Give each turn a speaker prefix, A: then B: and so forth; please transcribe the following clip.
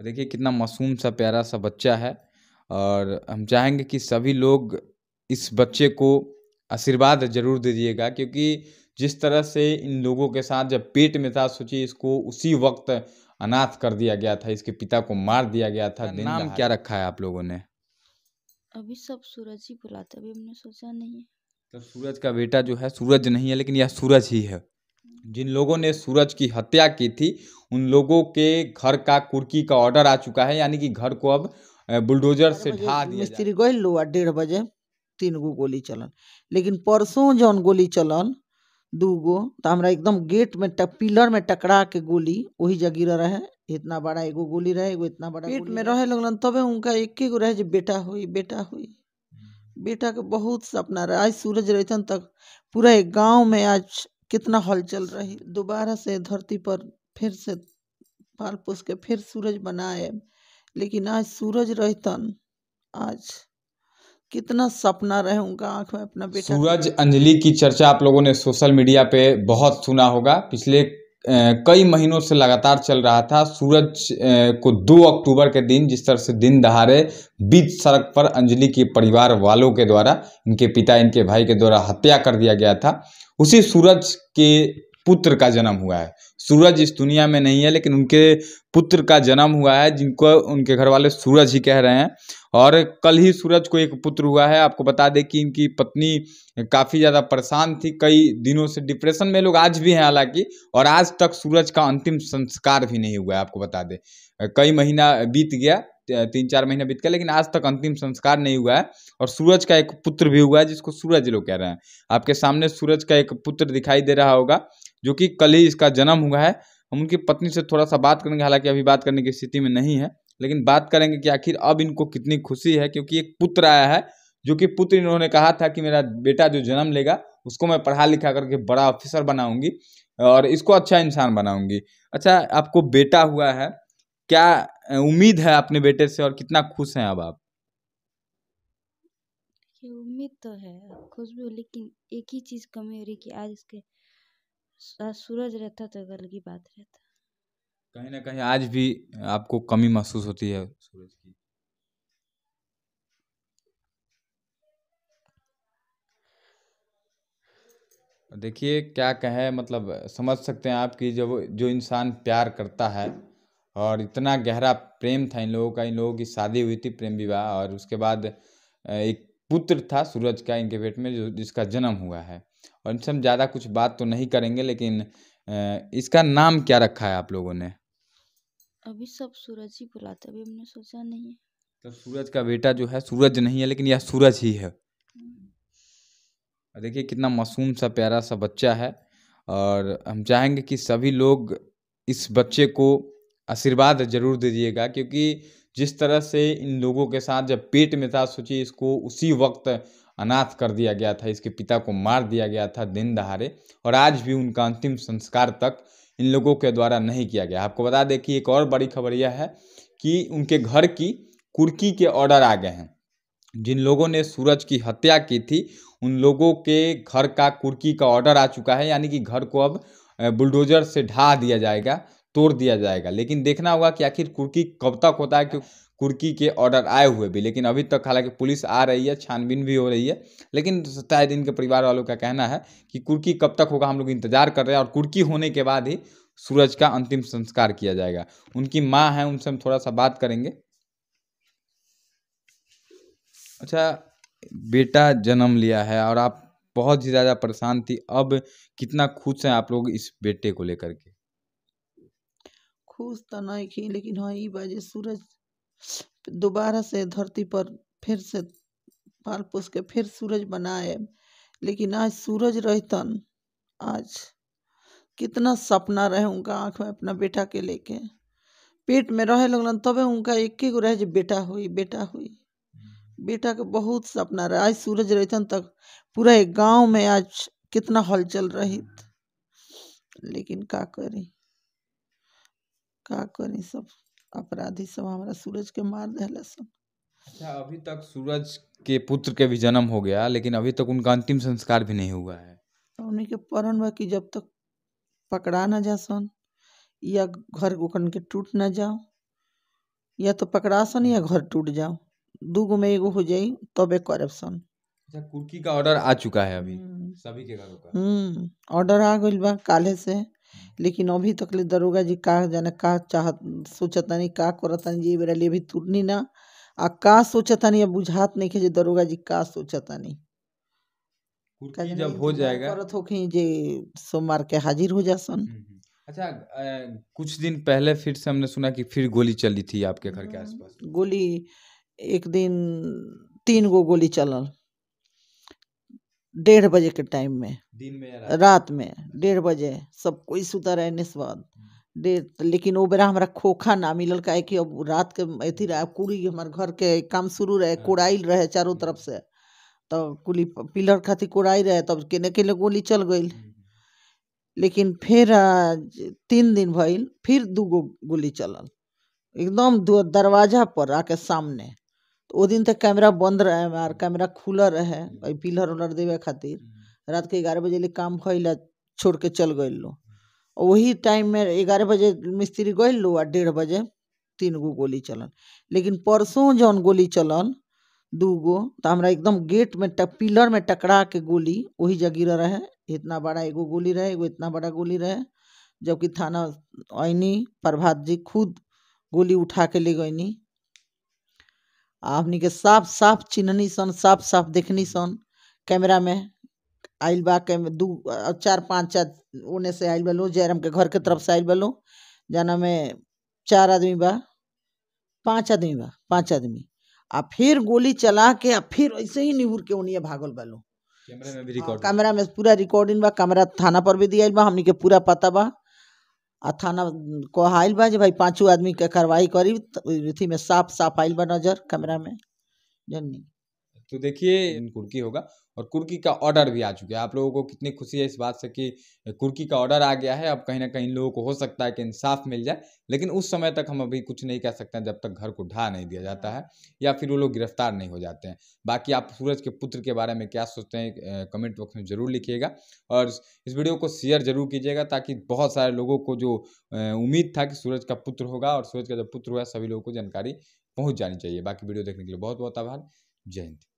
A: देखिए कितना मासूम सा प्यारा सा बच्चा है और हम चाहेंगे कि सभी लोग इस बच्चे को आशीर्वाद ज़रूर दीजिएगा क्योंकि जिस तरह से इन लोगों के साथ जब पेट में था सोचिए इसको उसी वक्त अनाथ कर दिया गया था इसके पिता को मार दिया गया था नाम क्या रखा है आप लोगों ने अभी सब सूरज ही बुलाते अभी हमने सोचा नहीं तो सूरज का बेटा जो है सूरज नहीं है लेकिन यह सूरज ही है जिन लोगों ने सूरज की हत्या की थी उन लोगों के घर का कुर्की का ऑर्डर आ चुका है यानी कि घर को अब बुलडोजर से ढा दिया मिस्त्री गई लोआ
B: डेढ़ बजे तीन गो गोली चलन लेकिन परसों जौन गोली चलन दू गो तो हमारा एकदम गेट में टक, पिलर में टकरा के गोली वही जगीर रहे इतना बड़ा एगो गोली रहे एगो इतना बड़ा पेट में रहे लगलन तबे उनका एक गो रहे जो बेटा हुई बेटा हुई हम्म। बेटा के बहुत सपना रहे आज सूरज रहते तक पूरा एक गांव में आज कितना हलचल रही दोबारा से धरती पर फिर से पाल पोस के फिर सूरज बनाए लेकिन आज सूरज रहतन आज कितना सपना रहे उनका आंख में अपना बेटा
A: सूरज अंजलि की चर्चा आप लोगों ने सोशल मीडिया पे बहुत सुना होगा पिछले कई महीनों से लगातार चल रहा था सूरज को 2 अक्टूबर के दिन जिस तरह से दिन दहाड़े बीच सड़क पर अंजलि के परिवार वालों के द्वारा इनके पिता इनके भाई के द्वारा हत्या कर दिया गया था उसी सूरज के पुत्र का जन्म हुआ है सूरज इस दुनिया में नहीं है लेकिन उनके पुत्र का जन्म हुआ है जिनको उनके घर वाले सूरज ही कह रहे हैं और कल ही सूरज को एक पुत्र हुआ है आपको बता दें कि इनकी पत्नी काफ़ी ज़्यादा परेशान थी कई दिनों से डिप्रेशन में लोग आज भी हैं हालांकि और आज तक सूरज का अंतिम संस्कार भी नहीं हुआ है आपको बता दें कई महीना बीत गया तीन चार महीने बीत गया लेकिन आज तक अंतिम संस्कार नहीं हुआ है और सूरज का एक पुत्र भी हुआ है जिसको सूरज लोग कह रहे हैं आपके सामने सूरज का एक पुत्र दिखाई दे रहा होगा जो कि कल ही इसका जन्म हुआ है हम उनकी पत्नी से थोड़ा सा बात करेंगे हालांकि अभी बात करने की स्थिति में नहीं है लेकिन बात करेंगे कि आखिर अब इनको कितनी खुशी है क्योंकि एक पुत्र आया है जो कि पुत्र इन्होंने कहा था कि मेरा बेटा जो जन्म लेगा उसको मैं पढ़ा लिखा करके बड़ा ऑफिसर बनाऊंगी और इसको अच्छा इंसान बनाऊंगी अच्छा आपको बेटा हुआ है क्या उम्मीद है अपने बेटे से और कितना खुश हैं अब आप उम्मीद तो है खुश भी हो लेकिन एक ही चीज़ कमी हो रही कि आज इसके आज सूरज रहता तो अलग ही बात रहता कहीं ना कहीं आज भी आपको कमी महसूस होती है सूरज की देखिए क्या कहे मतलब समझ सकते हैं आप कि जब जो इंसान प्यार करता है और इतना गहरा प्रेम था इन लोगों का इन लोगों की शादी हुई थी प्रेम विवाह और उसके बाद एक पुत्र था सूरज का इनके पेट में जो जिसका जन्म हुआ है और इनसे हम ज़्यादा कुछ बात तो नहीं करेंगे लेकिन इसका नाम क्या रखा है आप लोगों ने अभी सब सूरज ही बुलाते अभी हमने सोचा नहीं तो सूरज का बेटा जो है सूरज नहीं है लेकिन यह सूरज ही है हम्म। देखिए कितना मासूम सा प्यारा सा बच्चा है और हम चाहेंगे कि सभी लोग इस बच्चे को आशीर्वाद जरूर दीजिएगा क्योंकि जिस तरह से इन लोगों के साथ जब पेट में था सोचिए इसको उसी वक्त अनाथ कर दिया गया था इसके पिता को मार दिया गया था दिन दहाड़े और आज भी उनका अंतिम संस्कार तक इन लोगों के द्वारा नहीं किया गया आपको बता दें कि एक और बड़ी खबर यह है कि उनके घर की कुर्की के ऑर्डर आ गए हैं जिन लोगों ने सूरज की हत्या की थी उन लोगों के घर का कुर्की का ऑर्डर आ चुका है यानी कि घर को अब बुलडोजर से ढा दिया जाएगा तोड़ दिया जाएगा लेकिन देखना होगा कि आखिर कुर्की कब तक होता है क्योंकि कुर्की के ऑर्डर आए हुए भी लेकिन अभी तक हालांकि पुलिस आ रही है छानबीन भी हो रही है लेकिन शायद इनके परिवार वालों का कहना है कि कुर्की कब तक होगा हम लोग इंतजार कर रहे हैं और कुर्की होने के बाद ही सूरज का अंतिम संस्कार किया जाएगा उनकी माँ है उनसे हम थोड़ा सा बात करेंगे अच्छा बेटा जन्म लिया है और आप बहुत ही ज़्यादा परेशान थी अब कितना खुश हैं आप लोग इस बेटे को लेकर के
B: खुश त नइखी लेकिन हाँ ये बाजे सूरज दोबारा से धरती पर फिर से पाल पोस के फिर सूरज बनाए लेकिन आज सूरज रहतन आज कितना सपना रहे उनका आँख में अपना बेटा के लेके पेट में रहे लगलन तबे उनका एक गो रहे जो बेटा हुई बेटा हुई बेटा के बहुत सपना रहे आज सूरज रहतन तक पूरा एक गांव में आज कितना हलचल रही लेकिन का करी का करी सब अपराधी सब हमारा सूरज के मार देला सब
A: अच्छा अभी तक सूरज के पुत्र के भी जन्म हो गया लेकिन अभी तक उनका अंतिम संस्कार भी नहीं हुआ है
B: तो उन्हीं के परन बा कि जब तक पकड़ा ना जा सन या घर उखन के टूट ना जाओ या तो पकड़ा सन या घर टूट जाओ दू गो में एगो हो जाई तबे करब सन
A: अच्छा कुर्की का ऑर्डर आ चुका है अभी हम्म। सभी के घरों
B: का हम्म ऑर्डर आ गइल बा काले से लेकिन अभी तक ले दरोगा जी का जाने का चाहत सोचतानी का करतानी जी बेरा ले भी तुरनी ना आ का सोचतानी अब बुझात नहीं जे दरोगा जी का सोचतानी जब हो तो जाएगा करत होखी जे सोमवार के हाजिर हो जासन हम्म, हम्म।
A: अच्छा कुछ दिन पहले फिर से हमने सुना कि फिर गोली चली थी आपके घर के हाँ, आसपास
B: गोली एक दिन तीन गो गोली चलल डेढ़ बजे के टाइम में दिन में रात में डेढ़ बजे सब कोई सुता रहे निस्वाद हम्म। डेढ़ लेकिन वो बेरा हमारा खोखा ना मिलल का है कि अब रात के अथी रहा कूड़ी हमारे घर के काम शुरू रहे हाँ। कोड़ाइल रहे चारों तरफ से तब तो कुली पिलर खातिर कोड़ाई रहे तब केने के लिए गोली चल गई हम्म, हम्म। लेकिन फिर तीन दिन भर फिर दू गो गोली चलल एकदम दरवाजा पर आके सामने तो ओ दिन तक कैमरा बंद रहे यार कैमरा खुला रहे पिलर उलर देवे खातिर हम्म। रात के ग्यारह बजे ले काम खैला छोड़ के चल गए लो वही टाइम में ग्यारह बजे मिस्त्री गए लो आ डेढ़ बजे तीन गो गोली चलन लेकिन परसों जौन गोली चलन दू गो तो हमारा एकदम गेट में टक, पिलर में टकरा के गोली वही जगीरा रहे इतना बड़ा एगो गोली रहे एगो इतना बड़ा गोली रहे जबकि थाना आईनी प्रभात जी खुद गोली उठा के ले गईनी हमनी के साफ साफ चिन्हनी सन साफ साफ देखनी सन कैमरा में आइल बा दू चार पाँच चार ओने से आइल बलो जयराम के घर के तरफ से आइल बलो जाना में चार आदमी बा पांच आदमी बा पांच आदमी आ फिर गोली चला के आ फिर ऐसे ही निहुर के ओनिया भागल बलो
A: कैमरा में भी रिकॉर्ड
B: कैमरा में पूरा रिकॉर्डिंग बा कैमरा थाना पर भी दिया बा हमनी के पूरा पता बा आ थाना को आयल बा भाई पाँचों आदमी के कार्रवाई करी अथी में साफ साफ आयल बा नजर कैमरा में जन तो
A: देखिए कुर्की होगा और कुर्की का ऑर्डर भी आ चुका है आप लोगों को कितनी खुशी है इस बात से कि कुर्की का ऑर्डर आ गया है अब कहीं ना कहीं लोगों को हो सकता है कि इंसाफ मिल जाए लेकिन उस समय तक हम अभी कुछ नहीं कह सकते हैं जब तक घर को ढा नहीं दिया जाता है या फिर वो लोग गिरफ्तार नहीं हो जाते हैं बाकी आप सूरज के पुत्र के बारे में क्या सोचते हैं कमेंट बॉक्स में ज़रूर लिखिएगा और इस वीडियो को शेयर जरूर कीजिएगा ताकि बहुत सारे लोगों को जो उम्मीद था कि सूरज का पुत्र होगा और सूरज का जब पुत्र हुआ सभी लोगों को जानकारी पहुँच जानी चाहिए बाकी वीडियो देखने के लिए बहुत बहुत आभार जय हिंद